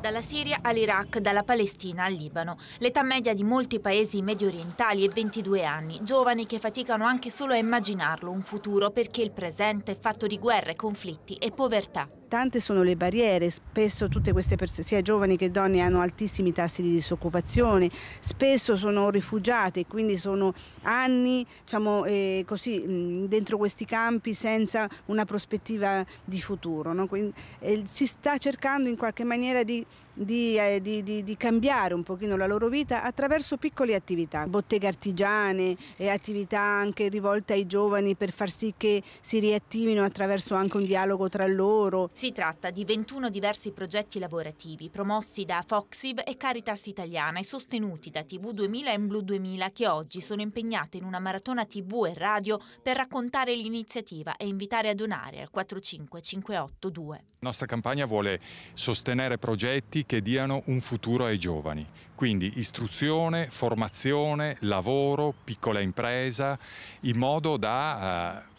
dalla Siria all'Iraq, dalla Palestina al Libano. L'età media di molti paesi medio orientali è 22 anni, giovani che faticano anche solo a immaginarlo un futuro perché il presente è fatto di guerre, conflitti e povertà tante sono le barriere, spesso tutte queste persone, sia giovani che donne, hanno altissimi tassi di disoccupazione, spesso sono rifugiate, quindi sono anni diciamo, eh, così, mm, dentro questi campi senza una prospettiva di futuro. No? Quindi, eh, si sta cercando in qualche maniera di, di, eh, di, di, cambiare un pochino la loro vita attraverso piccole attività, botteghe artigiane, e attività anche rivolte ai giovani per far sì che si riattivino attraverso anche un dialogo tra loro. Si tratta di 21 diversi progetti lavorativi promossi da Foxiv e Caritas Italiana e sostenuti da TV2000 e Blue 2000 che oggi sono impegnate in una maratona TV e radio per raccontare l'iniziativa e invitare a donare al 45582. La nostra campagna vuole sostenere progetti che diano un futuro ai giovani, quindi istruzione, formazione, lavoro, piccola impresa, in modo da eh,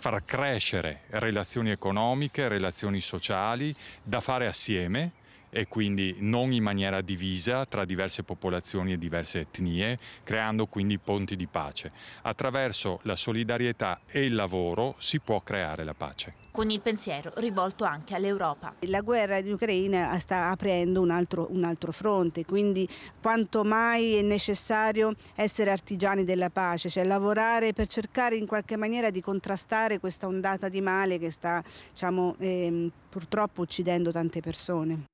far crescere relazioni economiche, relazioni sociali da fare assieme e quindi non in maniera divisa tra diverse popolazioni e diverse etnie, creando quindi ponti di pace. Attraverso la solidarietà e il lavoro si può creare la pace. Con il pensiero rivolto anche all'Europa. La guerra in Ucraina sta aprendo un altro, un altro fronte, quindi quanto mai è necessario essere artigiani della pace, cioè lavorare per cercare in qualche maniera di contrastare questa ondata di male che sta diciamo, ehm, purtroppo uccidendo tante persone.